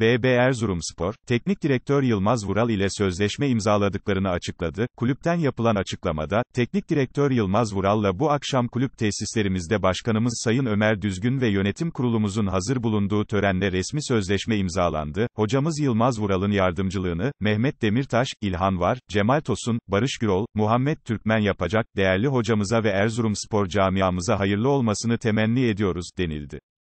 BB Erzurumspor, Teknik Direktör Yılmaz Vural ile sözleşme imzaladıklarını açıkladı. Kulüpten yapılan açıklamada, Teknik Direktör Yılmaz Vural'la bu akşam kulüp tesislerimizde Başkanımız Sayın Ömer Düzgün ve yönetim kurulumuzun hazır bulunduğu törenle resmi sözleşme imzalandı. Hocamız Yılmaz Vural'ın yardımcılığını, Mehmet Demirtaş, İlhan Var, Cemal Tosun, Barış Gürol, Muhammed Türkmen yapacak, değerli hocamıza ve Erzurumspor camiamıza hayırlı olmasını temenni ediyoruz, denildi.